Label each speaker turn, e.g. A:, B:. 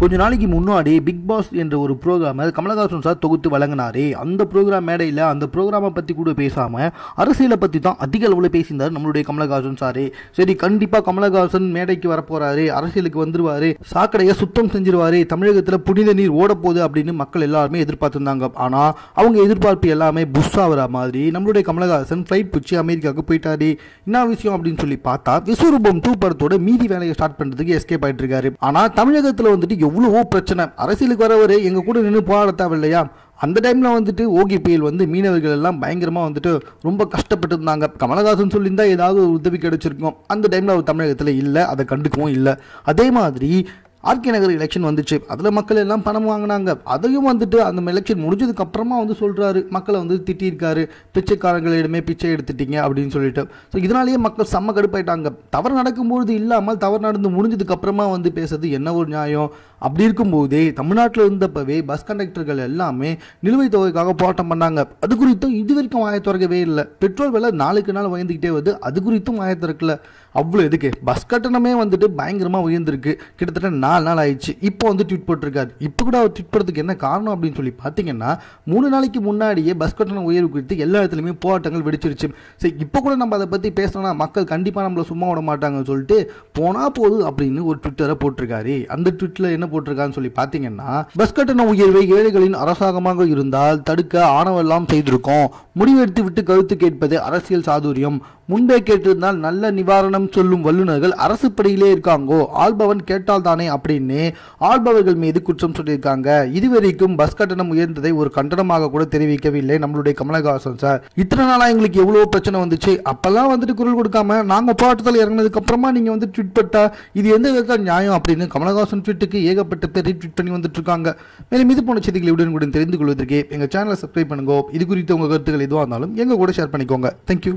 A: கொஞ்ச நாளைக்கு முன்னாடி பிக் பாஸ் என்ற ஒரு ப்ரோக்ராமை கமலஹாசன் சார் தொகுத்து வழங்கினாரு அந்த ப்ரோக்ராம் மேடையில் அந்த ப்ரோக்ராமை பற்றி கூட பேசாமல் அரசியலை பற்றி தான் அதிக அளவில் பேசியிருந்தார் நம்மளுடைய கமலஹாசன் சார் சரி கண்டிப்பாக கமலஹாசன் மேடைக்கு வரப்போறாரு அரசியலுக்கு வந்துடுவார் சாக்கடையை சுத்தம் செஞ்சிருவார் தமிழகத்தில் புனித நீர் ஓடப்போகுது அப்படின்னு மக்கள் எல்லாருமே எதிர்பார்த்துருந்தாங்க ஆனால் அவங்க எதிர்பார்ப்பு எல்லாமே புஷ் ஆகிற மாதிரி நம்மளுடைய கமலஹாசன் ஃப்ளைட் பிடிச்சி அமெரிக்காவுக்கு போயிட்டாரு என்ன விஷயம் அப்படின்னு சொல்லி பார்த்தா விஸ்வரூபம் டூ படத்தோட மீதி வேலையை ஸ்டார்ட் பண்ணுறதுக்கு எஸ்கேப் ஆகிட்டு இருக்காரு ஆனால் தமிழகத்தில் வந்துட்டு எவ்வளவோ பிரச்சனை அரசியலுக்கு வரவர் எங்கள் கூட நின்று போராட இல்லையா அந்த டைமில் வந்துட்டு ஓகி புயல் வந்து மீனவர்கள் எல்லாம் பயங்கரமாக வந்துட்டு ரொம்ப கஷ்டப்பட்டு இருந்தாங்க கமலஹாசன் சொல்லியிருந்தால் ஏதாவது உதவி கிடச்சிருக்கோம் அந்த டைமில் அவர் தமிழகத்தில் இல்லை அதை கண்டுக்கவும் இல்லை அதே மாதிரி ஆர்கே நகர் எலெக்ஷன் வந்துச்சு அதில் மக்கள் எல்லாம் பணம் வாங்கினாங்க அதையும் வந்துட்டு அந்த எலெக்ஷன் முடிஞ்சதுக்கு அப்புறமா வந்து சொல்கிறாரு மக்களை வந்து திட்டியிருக்காரு பிச்சைக்காரங்களிடமே பிச்சை எடுத்துட்டீங்க அப்படின்னு சொல்லிட்டு ஸோ இதனாலேயே மக்கள் செம்ம கடுப்பாயிட்டாங்க தவறு நடக்கும்போது இல்லாமல் தவறு நடந்து முடிஞ்சதுக்கு அப்புறமா வந்து பேசுறது என்ன ஒரு நியாயம் அப்படி இருக்கும்போதே தமிழ்நாட்டில் இருந்தப்பவே பஸ் கண்டக்டர்கள் எல்லாமே நிலுவைத் தொகைக்காக போராட்டம் பண்ணாங்க அது குறித்தும் இது வரைக்கும் வாய திறக்கவே இல்லை பெட்ரோல் விலை நாளுக்கு நாள் உயர்ந்துக்கிட்டே வருது அது குறித்தும் வாய திறக்கல அவ்வளோ எதுக்கு பஸ் கட்டணமே வந்துட்டு பயங்கரமாக உயர்ந்திருக்கு கிட்டத்தட்ட நாலு நாள் ஆயிடுச்சு இப்போ வந்து ட்வீட் போட்டிருக்காரு இப்போ கூட அவர் ட்வீட் போடுறதுக்கு என்ன காரணம் அப்படின்னு சொல்லி பார்த்தீங்கன்னா மூணு நாளைக்கு முன்னாடியே பஸ் கட்டணம் உயர்வு குறித்து எல்லா இடத்துலையுமே போராட்டங்கள் வெடிச்சிருச்சு சரி இப்போ கூட நம்ம அதை பற்றி பேசணும்னா மக்கள் கண்டிப்பாக நம்மளை சும்மா விட மாட்டாங்கன்னு சொல்லிட்டு போனால் போதும் அப்படின்னு ஒரு ட்விட்டரை போட்டிருக்காரு அந்த ட்விட்டில் என்ன போட்டிருக்காருன்னு சொல்லி பார்த்தீங்கன்னா பஸ் கட்டண உயர்வை ஏழைகளின் அரசாங்கமாக இருந்தால் தடுக்க ஆணவெல்லாம் செய்திருக்கோம் முடிவெடுத்து விட்டு கருத்து கேட்பது அரசியல் சாதுரியம் முன்பே கேட்டிருந்தால் நல்ல நிவாரணம் சொல்லும் வல்லுநர்கள் அரசு படியிலே இருக்காங்கோ ஆள்பவன் கேட்டால் தானே அப்படின்னு ஆள்பவர்கள் மீது குற்றம் சொல்லியிருக்காங்க இதுவரைக்கும் பஸ் கட்டணம் உயர்ந்ததை ஒரு கண்டனமாக கூட தெரிவிக்கவில்லை நம்மளுடைய கமலஹாசன் சார் இத்தனை நாளா எங்களுக்கு எவ்வளவு பிரச்சனை வந்துச்சு அப்பெல்லாம் வந்துட்டு குரல் கொடுக்காம நாங்க போராட்டத்தில் இறங்கினதுக்கு அப்புறமா நீங்க வந்து ட்விட் பட்டா இது எந்த விதத்தான் நியாயம் அப்படின்னு கமலஹாசன் ட்விட்டுக்கு ஏகப்பட்ட பேர் ரீட்வீட் பண்ணி வந்துட்டு இருக்காங்க மேலும் இது போன செய்திகளை உடனுக்குடன் தெரிந்து கொள்வதற்கு எங்க சேனலை சப்ஸ்கிரைப் பண்ணுங்க இது குறித்து உங்க கருத்துக்களை எதுவாக இருந்தாலும் எங்கள் கூட ஷேர் பண்ணிக்கோங்க தேங்க்யூ